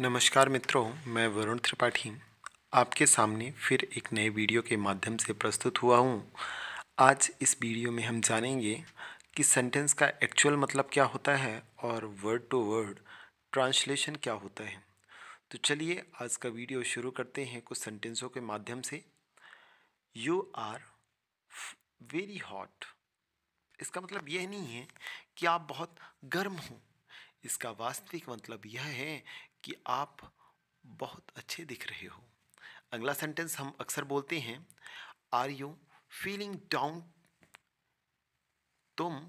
नमस्कार मित्रों मैं वरुण त्रिपाठी आपके सामने फिर एक नए वीडियो के माध्यम से प्रस्तुत हुआ हूँ आज इस वीडियो में हम जानेंगे कि सेंटेंस का एक्चुअल मतलब क्या होता है और वर्ड टू वर्ड ट्रांसलेशन क्या होता है तो चलिए आज का वीडियो शुरू करते हैं कुछ सेंटेंसों के माध्यम से यू आर वेरी हॉट इसका मतलब यह नहीं है कि आप बहुत गर्म हों इसका वास्तविक मतलब यह है कि आप बहुत अच्छे दिख रहे हो अगला सेंटेंस हम अक्सर बोलते हैं आर यू फीलिंग डाउन तुम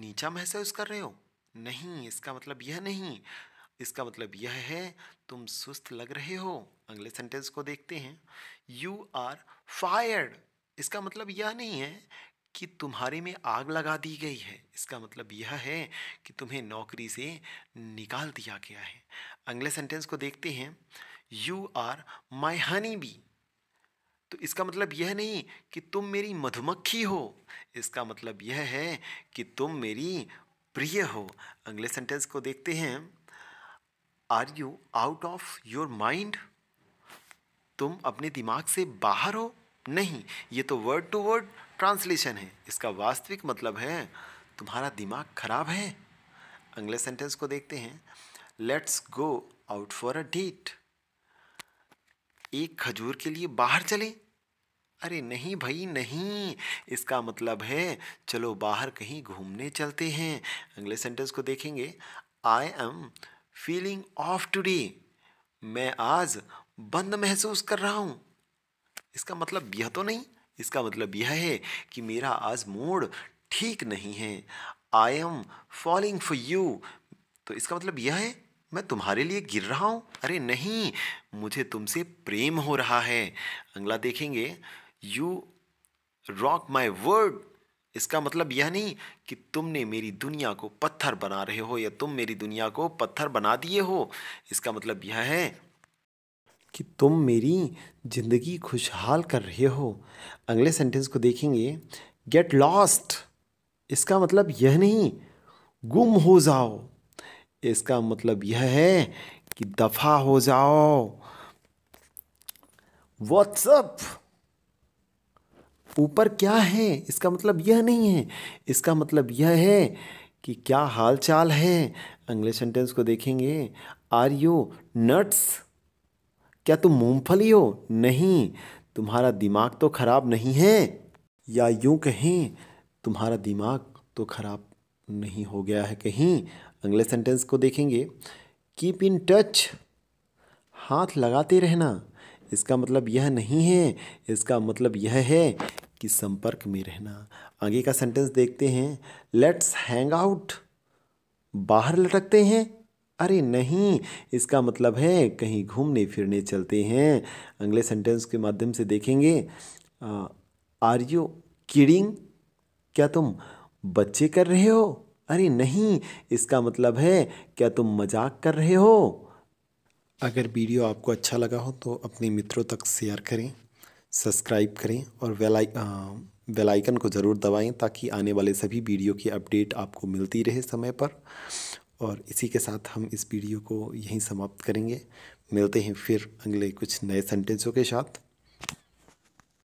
नीचा महसूस कर रहे हो नहीं इसका मतलब यह नहीं इसका मतलब यह है तुम सुस्त लग रहे हो अगले सेंटेंस को देखते हैं यू आर फायर्ड इसका मतलब यह नहीं है कि तुम्हारे में आग लगा दी गई है इसका मतलब यह है कि तुम्हें नौकरी से निकाल दिया गया है अगले सेंटेंस को देखते हैं you are my honey bee तो इसका मतलब यह नहीं कि तुम मेरी मधुमक्खी हो इसका मतलब यह है कि तुम मेरी प्रिय हो अगले सेंटेंस को देखते हैं are you out of your mind तुम अपने दिमाग से बाहर हो नहीं ये तो वर्ड टू वर्ड ट्रांसलेशन है इसका वास्तविक मतलब है तुम्हारा दिमाग खराब है अगले सेंटेंस को देखते हैं let's go out for a date एक खजूर के लिए बाहर चले अरे नहीं भाई नहीं इसका मतलब है चलो बाहर कहीं घूमने चलते हैं अगले सेंटेंस को देखेंगे I am feeling off today मैं आज बंद महसूस कर रहा हूँ इसका मतलब यह तो नहीं इसका मतलब यह है कि मेरा आज मूड ठीक नहीं है I am falling for you तो इसका मतलब यह है मैं तुम्हारे लिए गिर रहा हूँ अरे नहीं मुझे तुमसे प्रेम हो रहा है अगला देखेंगे यू रॉक माई वर्ड इसका मतलब यह नहीं कि तुमने मेरी दुनिया को पत्थर बना रहे हो या तुम मेरी दुनिया को पत्थर बना दिए हो इसका मतलब यह है कि तुम मेरी ज़िंदगी खुशहाल कर रहे हो अगले सेंटेंस को देखेंगे गेट लॉस्ट इसका मतलब यह नहीं गुम हो जाओ इसका मतलब यह है कि दफ़ा हो जाओ व्हाट्सअप ऊपर क्या है इसका मतलब यह नहीं है इसका मतलब यह है कि क्या हाल चाल है अगले सेंटेंस को देखेंगे आर यू नट्स क्या तुम मूंगफली हो नहीं तुम्हारा दिमाग तो खराब नहीं है या यूं कहें तुम्हारा दिमाग तो खराब नहीं हो गया है कहीं अगले सेंटेंस को देखेंगे कीप इन टच हाथ लगाते रहना इसका मतलब यह नहीं है इसका मतलब यह है कि संपर्क में रहना आगे का सेंटेंस देखते हैं लेट्स हैंग आउट बाहर लटकते हैं अरे नहीं इसका मतलब है कहीं घूमने फिरने चलते हैं अगले सेंटेंस के माध्यम से देखेंगे आर यू किडिंग क्या तुम बच्चे कर रहे हो अरे नहीं इसका मतलब है क्या तुम मजाक कर रहे हो अगर वीडियो आपको अच्छा लगा हो तो अपने मित्रों तक शेयर करें सब्सक्राइब करें और वेलाई बेल आइकन को ज़रूर दबाएं ताकि आने वाले सभी वीडियो की अपडेट आपको मिलती रहे समय पर और इसी के साथ हम इस वीडियो को यहीं समाप्त करेंगे मिलते हैं फिर अगले कुछ नए सेंटेंसों के साथ